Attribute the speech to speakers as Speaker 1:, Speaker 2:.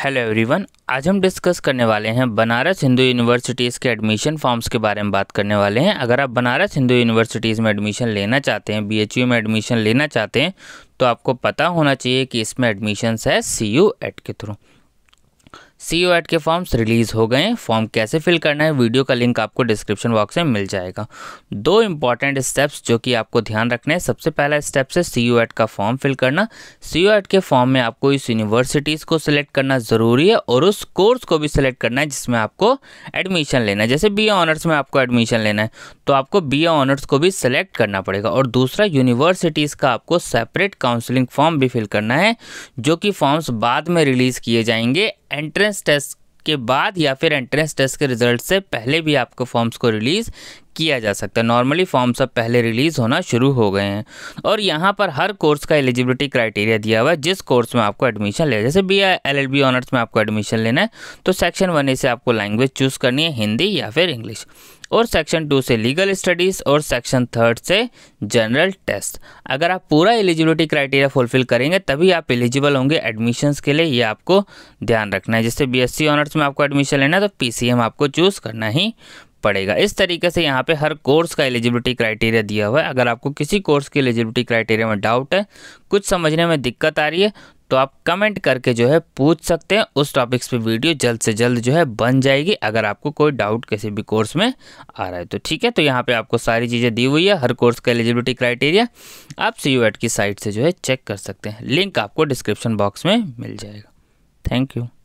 Speaker 1: hello everyone आज हम discuss करने वाले हैं बनारस हिंदू यूनिवर्सिटीज़ के एडमिशन फॉर्म्स के बारे में बात करने वाले हैं अगर आप बनारस हिंदू यूनिवर्सिटीज़ में एडमिशन लेना चाहते हैं बीएचयू में एडमिशन लेना चाहते हैं तो आपको पता होना चाहिए कि इसमें एडमिशन्स है सी यू एट के थ्रू सी ओ एड के फॉर्म्स रिलीज़ हो गए फॉर्म कैसे फिल करना है वीडियो का लिंक आपको डिस्क्रिप्शन बॉक्स में मिल जाएगा दो इंपॉर्टेंट स्टेप्स जो कि आपको ध्यान रखना है सबसे पहला स्टेप्स है सी ओ एड का फॉर्म फिल करना सी ओ एड के फॉर्म में आपको इस यूनिवर्सिटीज़ को सिलेक्ट करना ज़रूरी है और उस कोर्स को भी सिलेक्ट करना है जिसमें आपको एडमिशन लेना है जैसे बी ए ऑनर्स में आपको एडमिशन लेना है तो आपको बी ए ऑनर्स को भी सिलेक्ट करना पड़ेगा और दूसरा यूनिवर्सिटीज़ का आपको सेपरेट काउंसलिंग फॉर्म भी फिल करना है जो कि फॉर्म्स बाद में रिलीज़ किए जाएंगे एंट्रेंस टेस्ट के बाद या फिर एंट्रेंस टेस्ट के रिजल्ट से पहले भी आपको फॉर्म्स को रिलीज़ किया जा सकता है नॉर्मली फॉर्म सब पहले रिलीज़ होना शुरू हो गए हैं और यहाँ पर हर कोर्स का एलिजिबिलिटी क्राइटेरिया दिया हुआ है जिस कोर्स में आपको एडमिशन लेना जैसे B L L B honours में आपको एडमिशन लेना है तो सेक्शन वन ए से आपको लैंग्वेज चूज़ करनी है हिंदी या फिर इंग्लिश और सेक्शन टू से लीगल स्टडीज़ और सेक्शन थर्ड से जनरल टेस्ट अगर आप पूरा एलिजिबिलिटी क्राइटेरिया फुलफिल करेंगे तभी आप एलिजिबल होंगे एडमिशन्स के लिए ये आपको ध्यान रखना है जैसे बीएससी ऑनर्स में आपको एडमिशन लेना है तो पीसीएम आपको चूज़ करना ही पड़ेगा इस तरीके से यहाँ पे हर कोर्स का एलिजिबिलिटी क्राइटेरिया दिया हुआ है अगर आपको किसी कोर्स के एलिजिबिलिटी क्राइटेरिया में डाउट है कुछ समझने में दिक्कत आ रही है तो आप कमेंट करके जो है पूछ सकते हैं उस टॉपिक्स पे वीडियो जल्द से जल्द जो है बन जाएगी अगर आपको कोई डाउट किसी भी कोर्स में आ रहा है तो ठीक है तो यहाँ पे आपको सारी चीज़ें दी हुई है हर कोर्स का एलिजिबिलिटी क्राइटेरिया आप सी यू एट की साइट से जो है चेक कर सकते हैं लिंक आपको डिस्क्रिप्शन बॉक्स में मिल जाएगा थैंक यू